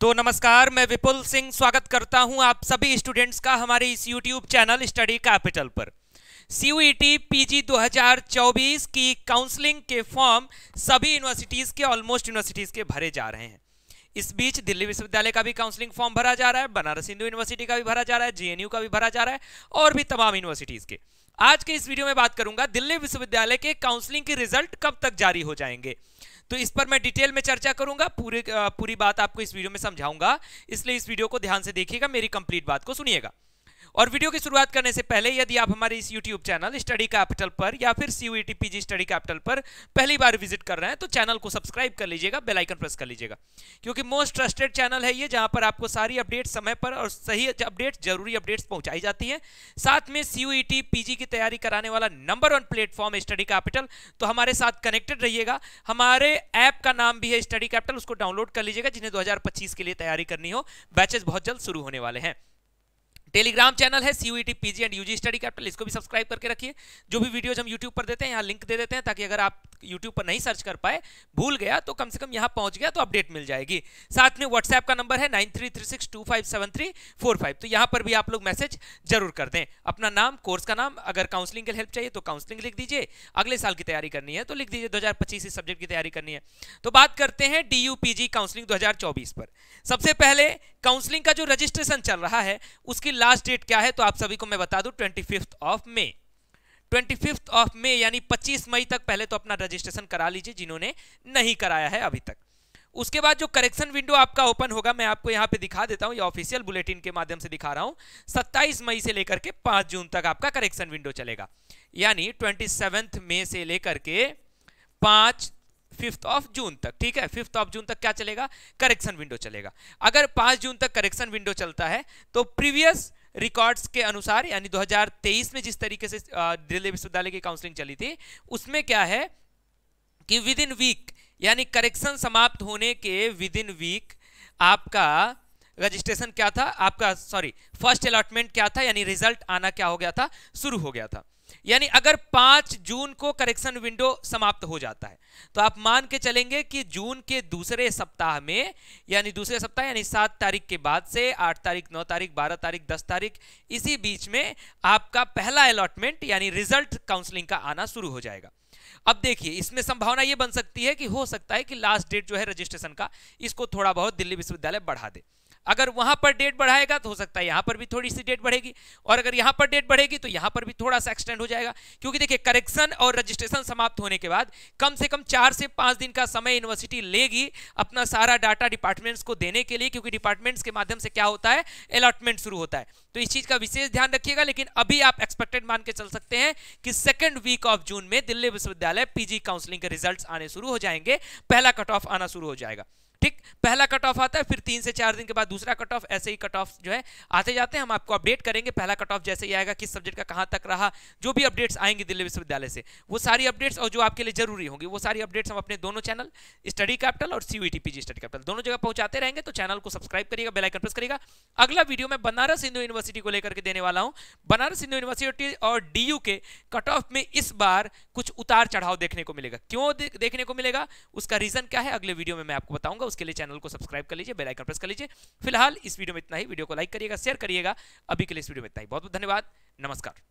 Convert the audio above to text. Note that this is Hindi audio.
तो नमस्कार मैं विपुल सिंह स्वागत करता हूं आप सभी स्टूडेंट्स का हमारे इस यूट्यूब चैनल स्टडी कैपिटल पर सी पीजी 2024 की काउंसलिंग के फॉर्म सभी यूनिवर्सिटीज़ के ऑलमोस्ट यूनिवर्सिटीज़ के भरे जा रहे हैं इस बीच दिल्ली विश्वविद्यालय का भी काउंसलिंग फॉर्म भरा जा रहा है बनारस हिंदू यूनिवर्सिटी का भी भरा जा रहा है जे का भी भरा जा रहा है और भी तमाम यूनिवर्सिटीज़ के आज के इस वीडियो में बात करूंगा दिल्ली विश्वविद्यालय के काउंसलिंग के रिजल्ट कब तक जारी हो जाएंगे तो इस पर मैं डिटेल में चर्चा करूंगा पूरे पूरी बात आपको इस वीडियो में समझाऊंगा इसलिए इस वीडियो को ध्यान से देखिएगा मेरी कंप्लीट बात को सुनिएगा और वीडियो की शुरुआत करने से पहले यदि आप हमारे इस यूट्यूब चैनल स्टडी कैपिटल पर या फिर सीयूईटी पीजी स्टडी कैपिटल पर पहली बार विजिट कर रहे हैं तो चैनल को सब्सक्राइब कर लीजिएगा बेल आइकन प्रेस कर लीजिएगा क्योंकि मोस्ट ट्रस्टेड चैनल है ये जहां पर आपको सारी अपडेट समय पर और सही अपडेट जरूरी अपडेट्स पहुंचाई जाती है साथ में सी पीजी e की तैयारी कराने वाला number one platform Study Capital तो हमारे साथ कनेक्टेड रहिएगा हमारे ऐप का नाम भी है स्टडी कैपिटल उसको डाउनलोड कर लीजिएगा जिन्हें दो के लिए तैयारी करनी हो बैचेस बहुत जल्द शुरू होने वाले हैं टेलीग्राम चैनल है C U T and UG Study Capital इसको भी सब्सक्राइब करके रखिए जो भी वीडियोज हम यूट्यूब पर देते हैं यहाँ लिंक दे देते हैं ताकि अगर आप यूट्यूब पर नहीं सर्च कर पाए भूल गया तो कम से कम यहाँ पहुंच गया तो अपडेट मिल जाएगी साथ में व्हाट्सएप का नंबर है nine three three six two five seven three four five तो यहाँ पर भी आप लोग मैसेज जरूर कर दें अपना नाम कोर्स का नाम अगर काउंसलिंग के हेल्प चाहिए तो काउंसलिंग लिख दीजिए अगले साल की तैयारी करनी है तो लिख दीजिए दो इस सब्जेक्ट की तैयारी करनी है तो बात करते हैं D U P G counselling दो पर सबसे पहले काउंसलिंग का जो रजिस्ट्रेशन चल रहा है उसकी लास्ट डेट क्या है तो आप सभी को मैं बता दूं twenty of May twenty fifth of May यानी 25 मई तक पहले तो अपना रजिस्ट्रेशन करा लीजिए जिन्होंने नहीं कराया है अभी तक उसके बाद जो करेक्शन विंडो आपका ओपन होगा मैं आपको यहां पे दिखा देता हूं ये ऑफिशियल बुलेटिन के माध्यम से दिखा रहा हूं 27 मई से लेकर के 5 जून तक आपका करेक्शन विंडो चलेगा यानी ट्वेंटी मई से लेकर के 5 फिफ्थ ऑफ जून तक ठीक है फिफ्थ ऑफ जून तक क्या चलेगा करेक्शन विंडो चलेगा अगर पांच जून तक करेक्शन विंडो चलता है तो प्रीवियस रिकॉर्ड्स के अनुसार यानी 2023 में जिस तरीके से दिल्ली विश्वविद्यालय की काउंसलिंग चली थी उसमें क्या है कि विद इन वीक यानी करेक्शन समाप्त होने के विद इन वीक आपका रजिस्ट्रेशन क्या था आपका सॉरी फर्स्ट अलॉटमेंट क्या था यानी रिजल्ट आना क्या हो गया था शुरू हो गया था यानी अगर पांच जून को करेक्शन विंडो समाप्त हो जाता है तो आप मान के चलेंगे कि जून के दूसरे सप्ताह में यानी दूसरे सप्ताह यानी सात तारीख के बाद से आठ तारीख नौ तारीख बारह तारीख दस तारीख इसी बीच में आपका पहला अलॉटमेंट यानी रिजल्ट काउंसलिंग का आना शुरू हो जाएगा अब देखिए इसमें संभावना यह बन सकती है कि हो सकता है कि लास्ट डेट जो है रजिस्ट्रेशन का इसको थोड़ा बहुत दिल्ली विश्वविद्यालय बढ़ा दे अगर वहां पर डेट बढ़ाएगा तो हो सकता है यहां पर भी थोड़ी सी डेट बढ़ेगी और अगर यहां पर डेट बढ़ेगी तो यहां पर भी थोड़ा सा एक्सटेंड हो जाएगा क्योंकि देखिए करेक्शन और रजिस्ट्रेशन समाप्त होने के बाद कम से कम चार से पांच दिन का समय यूनिवर्सिटी लेगी अपना सारा डाटा डिपार्टमेंट्स को देने के लिए क्योंकि डिपार्टमेंट्स के माध्यम से क्या होता है अलॉटमेंट शुरू होता है तो इस चीज का विशेष ध्यान रखिएगा लेकिन अभी आप एक्सपेक्टेड मान के चल सकते हैं कि सेकेंड वीक ऑफ जून में दिल्ली विश्वविद्यालय पीजी काउंसिलिंग के रिजल्ट आने शुरू हो जाएंगे पहला कट ऑफ आना शुरू हो जाएगा ठीक पहला कट ऑफ आता है फिर तीन से चार दिन के बाद दूसरा कट ऑफ ऐसे ही कट ऑफ जो है आते जाते हैं हम आपको अपडेट करेंगे पहला कट ऑफ जैसे ही आएगा किस सब्जेक्ट का कहाँ तक रहा जो भी अपडेट्स आएंगे दिल्ली विश्वविद्यालय से वो सारी अपडेट्स और जो आपके लिए जरूरी होंगी वो सारी अपडेट्स हम अपने दोनों चैनल स्टडी कैपिटल और सीयूटी पीजी स्टडी कैपिटल दोनों जगह पहुंचाते रहेंगे तो चैनल को सब्सक्राइब करिएगा बेलाइकन प्रेस करिएगा अगला वीडियो मैं बनारस हिंदू यूनिवर्सिटी को लेकर के देने वाला हूँ बनारस हिंदू यूनिवर्सिटी और डी के कट ऑफ में इस बार कुछ उतार चढ़ाव देखने को मिलेगा क्यों देखने को मिलेगा उसका रीजन क्या है अगले वीडियो में मैं आपको बताऊंगा उसके लिए चैनल को सब्सक्राइब कर लीजिए बेलाइकन प्रेस कर लीजिए फिलहाल इस वीडियो में इतना ही वीडियो को लाइक करिएगा शेयर करिएगा अभी के लिए इस वीडियो में इतना ही बहुत बहुत धन्यवाद नमस्कार